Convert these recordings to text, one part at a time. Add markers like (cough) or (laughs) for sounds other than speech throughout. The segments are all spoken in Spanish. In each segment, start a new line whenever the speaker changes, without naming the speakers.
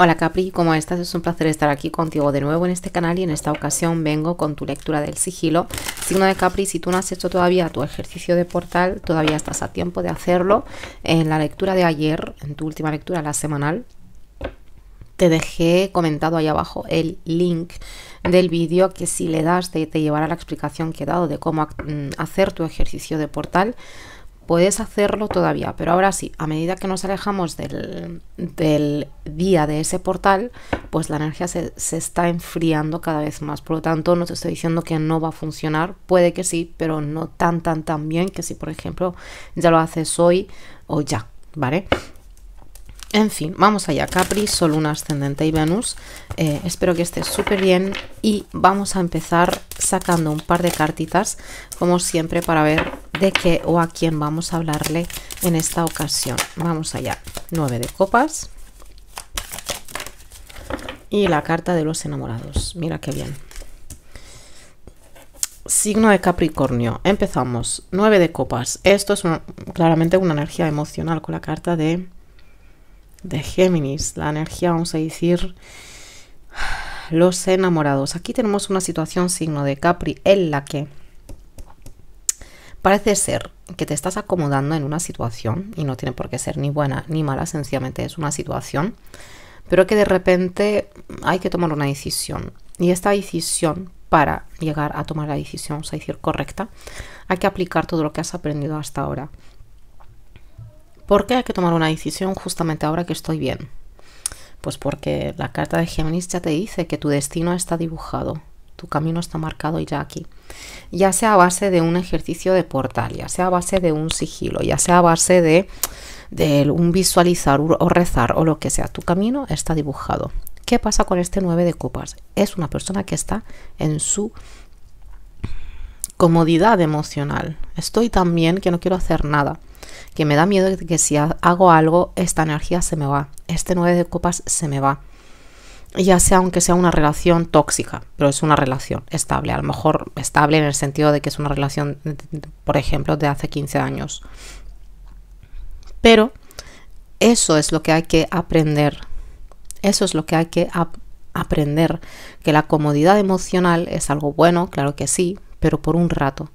Hola Capri, ¿cómo estás? Es un placer estar aquí contigo de nuevo en este canal y en esta ocasión vengo con tu lectura del sigilo. Signo de Capri, si tú no has hecho todavía tu ejercicio de portal, todavía estás a tiempo de hacerlo. En la lectura de ayer, en tu última lectura, la semanal, te dejé comentado ahí abajo el link del vídeo que si le das te, te llevará la explicación que he dado de cómo mm, hacer tu ejercicio de portal. Puedes hacerlo todavía, pero ahora sí, a medida que nos alejamos del, día de ese portal, pues la energía se, se, está enfriando cada vez más. Por lo tanto, no te estoy diciendo que no va a funcionar, puede que sí, pero no tan, tan, tan bien que si, por ejemplo, ya lo haces hoy o ya, ¿vale? En fin, vamos allá. Capri, Sol, Luna, Ascendente y Venus. Eh, espero que estés súper bien y vamos a empezar sacando un par de cartitas, como siempre, para ver de qué o a quién vamos a hablarle en esta ocasión. Vamos allá. Nueve de copas. Y la carta de los enamorados. Mira qué bien. Signo de Capricornio. Empezamos. Nueve de copas. Esto es claramente una energía emocional con la carta de de Géminis, la energía, vamos a decir, los enamorados. Aquí tenemos una situación signo de Capri en la que parece ser que te estás acomodando en una situación y no tiene por qué ser ni buena ni mala, sencillamente es una situación, pero que de repente hay que tomar una decisión. Y esta decisión, para llegar a tomar la decisión, vamos a decir, correcta, hay que aplicar todo lo que has aprendido hasta ahora. ¿Por qué hay que tomar una decisión justamente ahora que estoy bien? Pues porque la carta de Géminis ya te dice que tu destino está dibujado, tu camino está marcado ya aquí. Ya sea a base de un ejercicio de portal, ya sea a base de un sigilo, ya sea a base de, un visualizar o rezar o lo que sea, tu camino está dibujado. ¿Qué pasa con este 9 de copas? Es una persona que está en su comodidad emocional. Estoy tan bien que no quiero hacer nada, que me da miedo que si hago algo, esta energía se me va, este nueve de copas se me va. Ya sea aunque sea una relación tóxica, pero es una relación estable, a lo mejor estable en el sentido de que es una relación, por ejemplo, de hace 15 años. Pero eso es lo que hay que aprender. Eso es lo que hay que aprender. Que la comodidad emocional es algo bueno, claro que sí, pero por un rato.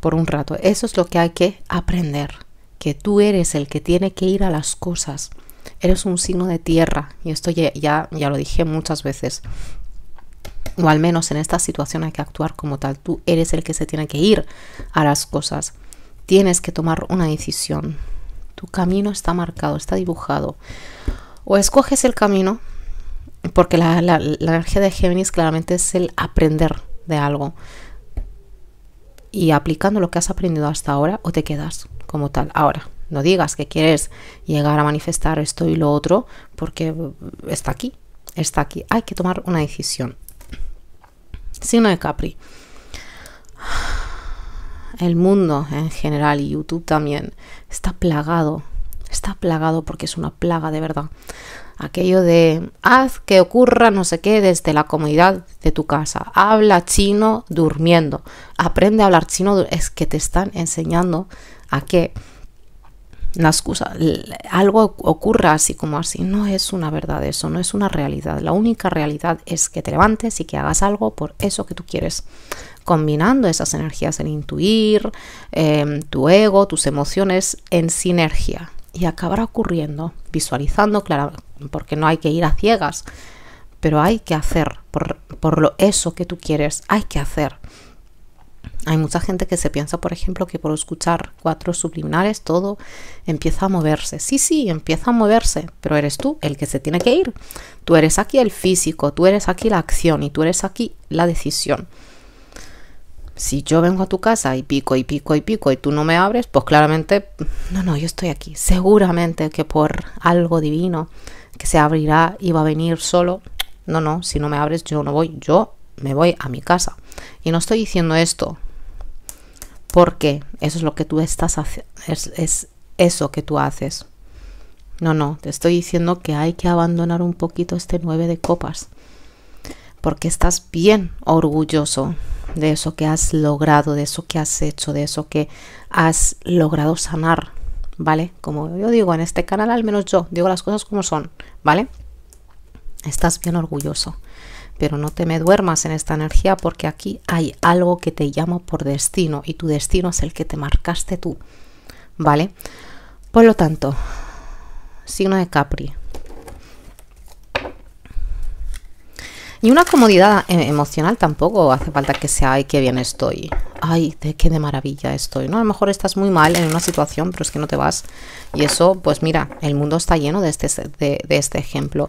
Por un rato. Eso es lo que hay que aprender, que tú eres el que tiene que ir a las cosas. Eres un signo de tierra y esto ya, ya, lo dije muchas veces. O al menos en esta situación hay que actuar como tal. Tú eres el que se tiene que ir a las cosas. Tienes que tomar una decisión. Tu camino está marcado, está dibujado. O escoges el camino, porque la, la energía de Géminis claramente es el aprender de algo y aplicando lo que has aprendido hasta ahora o te quedas como tal. Ahora, no digas que quieres llegar a manifestar esto y lo otro porque está aquí, está aquí. Hay que tomar una decisión. Signo de Capri. El mundo en general y YouTube también está plagado, está plagado porque es una plaga de verdad aquello de haz que ocurra no sé qué desde la comodidad de tu casa, habla chino durmiendo, aprende a hablar chino, es que te están enseñando a que la excusa, algo ocurra así como así, no es una verdad eso, no es una realidad, la única realidad es que te levantes y que hagas algo por eso que tú quieres, combinando esas energías, en intuir, em, tu ego, tus emociones en sinergia, y acabará ocurriendo, visualizando claramente porque no hay que ir a ciegas, pero hay que hacer por, lo, eso que tú quieres, hay que hacer. Hay mucha gente que se piensa, por ejemplo, que por escuchar cuatro subliminales todo empieza a moverse. Sí, sí, empieza a moverse, pero eres tú el que se tiene que ir. Tú eres aquí el físico, tú eres aquí la acción y tú eres aquí la decisión. Si yo vengo a tu casa y pico y pico y pico y tú no me abres, pues claramente, no, no, yo estoy aquí. Seguramente que por algo divino que se abrirá y va a venir solo. No, no, si no me abres yo no voy, yo me voy a mi casa. Y no estoy diciendo esto porque eso es lo que tú estás haciendo, es, eso que tú haces. No, no, te estoy diciendo que hay que abandonar un poquito este 9 de copas porque estás bien orgulloso de eso que has logrado, de eso que has hecho, de eso que has logrado sanar, ¿vale? Como yo digo en este canal, al menos yo digo las cosas como son, ¿vale? Estás bien orgulloso, pero no te me duermas en esta energía porque aquí hay algo que te llama por destino y tu destino es el que te marcaste tú, ¿vale? Por lo tanto, signo de Capri, Y una comodidad eh, emocional tampoco hace falta que sea, ay, qué bien estoy. Ay, de, qué de maravilla estoy, ¿no? A lo mejor estás muy mal en una situación, pero es que no te vas. Y eso, pues mira, el mundo está lleno de este, de este ejemplo.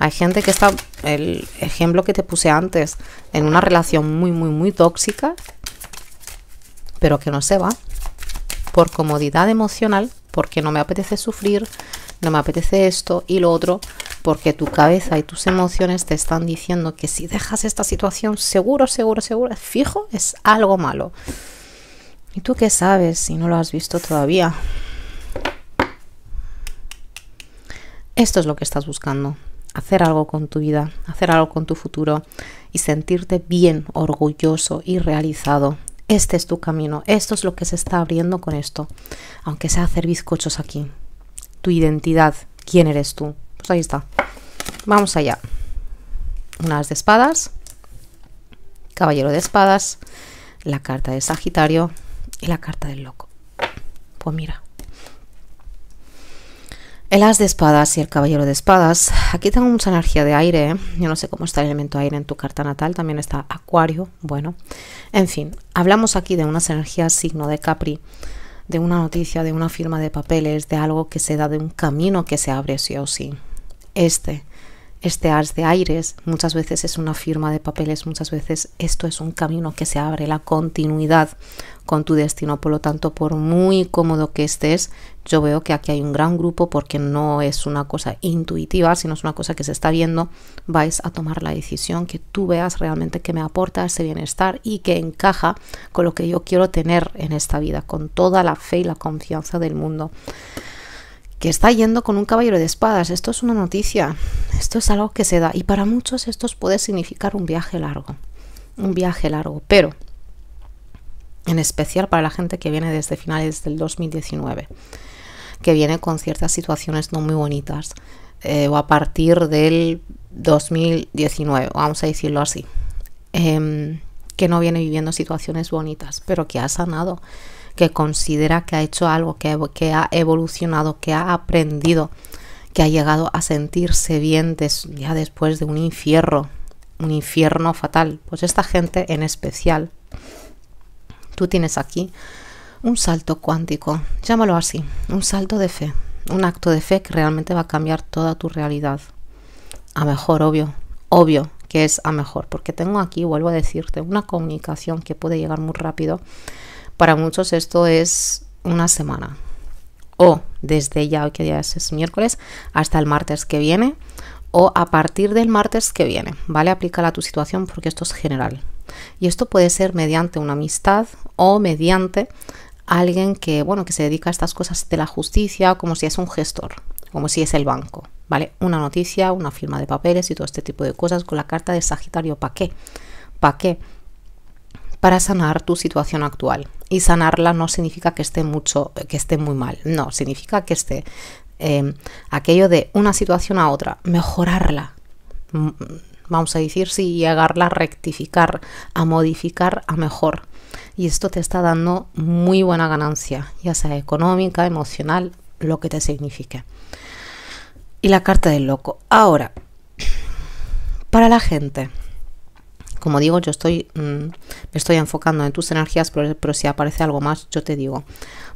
Hay gente que está, el ejemplo que te puse antes, en una relación muy, muy, muy tóxica, pero que no se va. Por comodidad emocional, porque no me apetece sufrir, no me apetece esto y lo otro porque tu cabeza y tus emociones te están diciendo que si dejas esta situación, seguro, seguro, seguro, fijo, es algo malo. ¿Y tú qué sabes si no lo has visto todavía? Esto es lo que estás buscando. Hacer algo con tu vida, hacer algo con tu futuro y sentirte bien, orgulloso y realizado. Este es tu camino, esto es lo que se está abriendo con esto. Aunque sea hacer bizcochos aquí. Tu identidad, quién eres tú, pues ahí está. Vamos allá. Unas de espadas. Caballero de espadas. La carta de Sagitario. Y la carta del loco. Pues mira. El as de espadas y el caballero de espadas. Aquí tengo mucha energía de aire. ¿eh? Yo no sé cómo está el elemento aire en tu carta natal. También está acuario. Bueno, en fin. Hablamos aquí de unas energías signo de Capri. De una noticia, de una firma de papeles, de algo que se da, de un camino que se abre sí o sí este. Este as de aires muchas veces es una firma de papeles, muchas veces esto es un camino que se abre, la continuidad con tu destino. Por lo tanto, por muy cómodo que estés, yo veo que aquí hay un gran grupo porque no es una cosa intuitiva, sino es una cosa que se está viendo. Vais a tomar la decisión que tú veas realmente que me aporta ese bienestar y que encaja con lo que yo quiero tener en esta vida, con toda la fe y la confianza del mundo que está yendo con un caballero de espadas. Esto es una noticia, esto es algo que se da y para muchos esto puede significar un viaje largo, un viaje largo, pero en especial para la gente que viene desde finales del 2019, que viene con ciertas situaciones no muy bonitas eh, o a partir del 2019, vamos a decirlo así, em, que no viene viviendo situaciones bonitas, pero que ha sanado que considera que ha hecho algo, que, ha evolucionado, que ha aprendido, que ha llegado a sentirse bien ya después de un infierno, un infierno fatal. Pues esta gente en especial, tú tienes aquí un salto cuántico, llámalo así, un salto de fe, un acto de fe que realmente va a cambiar toda tu realidad. A mejor, obvio, obvio que es a mejor, porque tengo aquí, vuelvo a decirte, una comunicación que puede llegar muy rápido para muchos esto es una semana. O desde ya, que ya es miércoles, hasta el martes que viene. O a partir del martes que viene, ¿vale? Aplícala a tu situación porque esto es general. Y esto puede ser mediante una amistad o mediante alguien que, bueno, que se dedica a estas cosas de la justicia, como si es un gestor, como si es el banco, ¿vale? Una noticia, una firma de papeles y todo este tipo de cosas con la carta de Sagitario. ¿Para qué? ¿Para qué? Para sanar tu situación actual. Y sanarla no significa que esté mucho, que esté muy mal. No, significa que esté em, aquello de una situación a otra, mejorarla. Vamos a decir, sí, llegarla a rectificar, a modificar a mejor. Y esto te está dando muy buena ganancia, ya sea económica, emocional, lo que te signifique. Y la carta del loco. Ahora, para la gente como digo, yo estoy, mm, me estoy enfocando en tus energías, pero, si aparece algo más, yo te digo.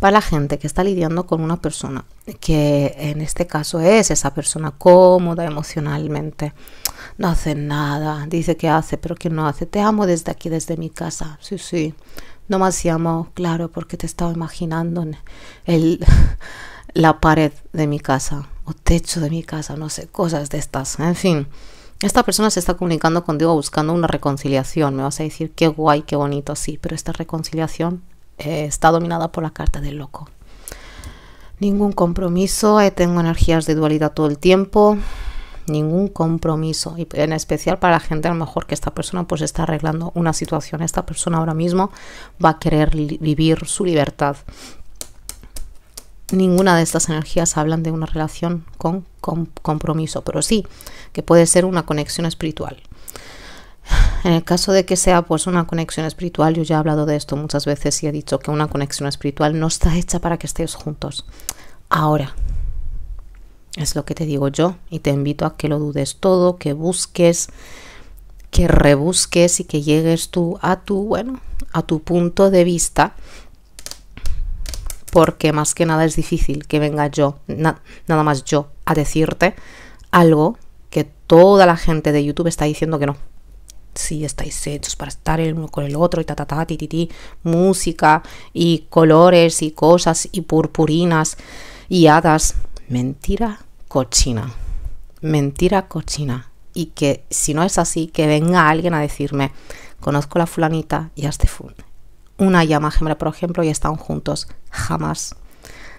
Para la gente que está lidiando con una persona, que en este caso es esa persona cómoda emocionalmente, no hace nada, dice que hace, pero que no hace. Te amo desde aquí, desde mi casa. Sí, sí. No más amo, claro, porque te estaba imaginando el, (laughs) la pared de mi casa o techo de mi casa, no sé, cosas de estas. En fin esta persona se está comunicando contigo buscando una reconciliación. Me vas a decir, qué guay, qué bonito, sí, pero esta reconciliación eh, está dominada por la carta del loco. Ningún compromiso, eh, tengo energías de dualidad todo el tiempo, ningún compromiso. Y en especial para la gente a lo mejor que esta persona pues está arreglando una situación. Esta persona ahora mismo va a querer vivir su libertad ninguna de estas energías hablan de una relación con, compromiso, pero sí que puede ser una conexión espiritual. En el caso de que sea pues una conexión espiritual, yo ya he hablado de esto muchas veces y he dicho que una conexión espiritual no está hecha para que estéis juntos. Ahora, es lo que te digo yo y te invito a que lo dudes todo, que busques, que rebusques y que llegues tú a tu, bueno, a tu punto de vista porque más que nada es difícil que venga yo, nada más yo, a decirte algo que toda la gente de YouTube está diciendo que no. Sí, estáis hechos para estar el uno con el otro y ta ta ta ti ti ti, música y colores y cosas y purpurinas y hadas. Mentira cochina. Mentira cochina. Y que si no es así, que venga alguien a decirme, conozco a la fulanita y hazte, fun una llama gemela, por ejemplo, y están juntos. Jamás,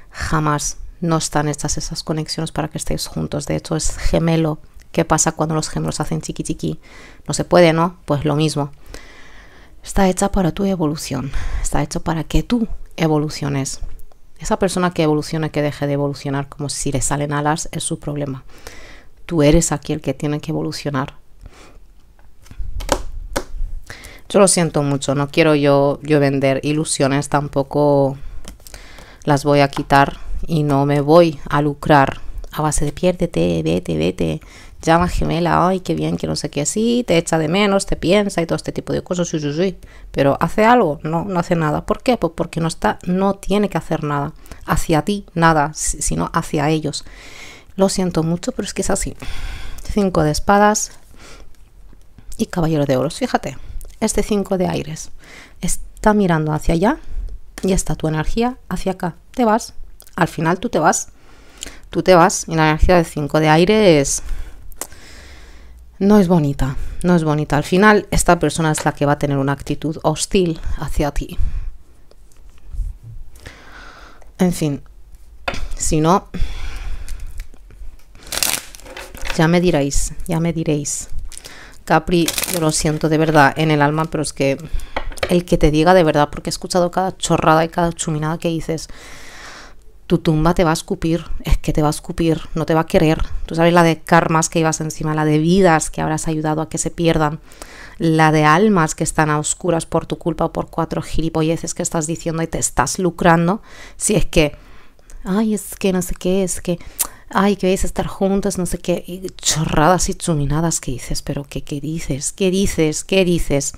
jamás no están hechas esas conexiones para que estéis juntos. De hecho, es gemelo. ¿Qué pasa cuando los gemelos hacen chiqui chiqui? No se puede, ¿no? Pues lo mismo. Está hecha para tu evolución. Está hecho para que tú evoluciones. Esa persona que evolucione, que deje de evolucionar como si le salen alas, es su problema. Tú eres aquel que tiene que evolucionar. Yo lo siento mucho, no quiero yo, yo vender ilusiones, tampoco las voy a quitar y no me voy a lucrar a base de piérdete, vete, vete, llama gemela, ay, qué bien, que no sé qué, sí, te echa de menos, te piensa y todo este tipo de cosas, sí, sí, Pero hace algo, no, no hace nada. ¿Por qué? Pues porque no está, no tiene que hacer nada hacia ti, nada, sino hacia ellos. Lo siento mucho, pero es que es así. Cinco de espadas y caballero de oros, fíjate este 5 de aires está mirando hacia allá y está tu energía hacia acá. Te vas, al final tú te vas, tú te vas y la energía del 5 de aires no es bonita, no es bonita. Al final esta persona es la que va a tener una actitud hostil hacia ti. En fin, si no, ya me diréis, ya me diréis. Capri, yo lo siento de verdad en el alma, pero es que el que te diga de verdad, porque he escuchado cada chorrada y cada chuminada que dices, tu tumba te va a escupir, es que te va a escupir, no te va a querer. Tú sabes la de karmas que ibas encima, la de vidas que habrás ayudado a que se pierdan, la de almas que están a oscuras por tu culpa o por cuatro gilipolleces que estás diciendo y te estás lucrando, si es que, ay, es que no sé qué, es que ay, que vais a estar juntas, no sé qué, chorradas y chuminadas que dices, pero ¿qué, dices? ¿Qué dices? ¿Qué dices?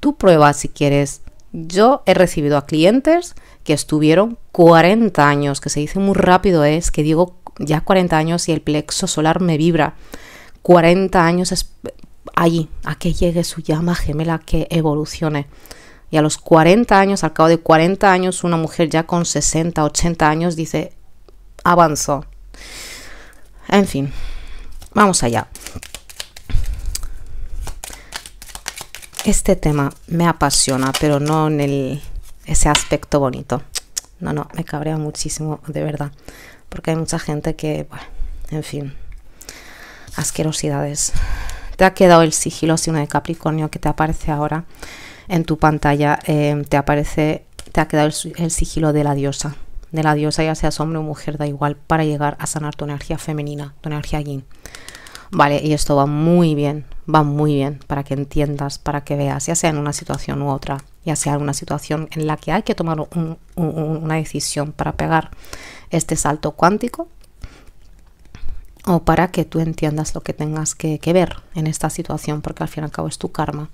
Tú pruebas si quieres. Yo he recibido a clientes que estuvieron 40 años, que se dice muy rápido ¿eh? es, que digo ya 40 años y el plexo solar me vibra. 40 años es allí, a que llegue su llama gemela, que evolucione. Y a los 40 años, al cabo de 40 años, una mujer ya con 60, 80 años dice, avanzó, en fin, vamos allá. Este tema me apasiona, pero no en ese aspecto bonito. No, no, me cabrea muchísimo, de verdad. Porque hay mucha gente que, en fin, asquerosidades. Te ha quedado el sigilo signo de Capricornio que te aparece ahora en tu pantalla. Eh, te aparece, te ha quedado el sigilo de la diosa de la diosa, ya seas hombre o mujer, da igual, para llegar a sanar tu energía femenina, tu energía yin. Vale, y esto va muy bien, va muy bien para que entiendas, para que veas, ya sea en una situación u otra, ya sea en una situación en la que hay que tomar una decisión para pegar este salto cuántico o para que tú entiendas lo que tengas que, que ver en esta situación, porque al fin y al cabo es tu karma,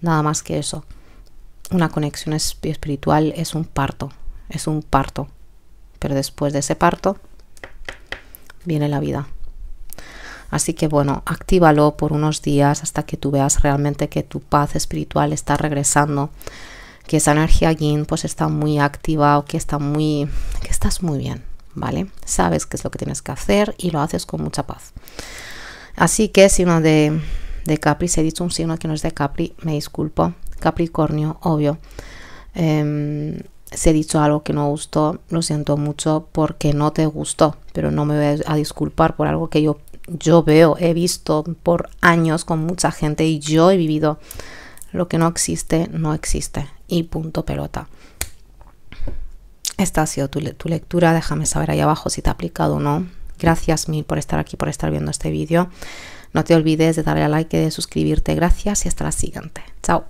nada más que eso. Una conexión espiritual es un parto, es un parto pero después de ese parto viene la vida. Así que bueno, actívalo por unos días hasta que tú veas realmente que tu paz espiritual está regresando, que esa energía yin pues está muy activa o que está muy que estás muy bien, ¿vale? Sabes qué es lo que tienes que hacer y lo haces con mucha paz. Así que signo de Capri, se he dicho un signo que no es de Capri, me disculpo. Capricornio, obvio. Em, si he dicho algo que no gustó, lo siento mucho porque no te gustó, pero no me voy a disculpar por algo que yo, yo veo, he visto por años con mucha gente y yo he vivido. Lo que no existe, no existe. Y punto pelota. Esta ha sido tu, lectura. Déjame saber ahí abajo si te ha aplicado o no. Gracias mil por estar aquí, por estar viendo este vídeo. No te olvides de darle a like de suscribirte. Gracias y hasta la siguiente. Chao.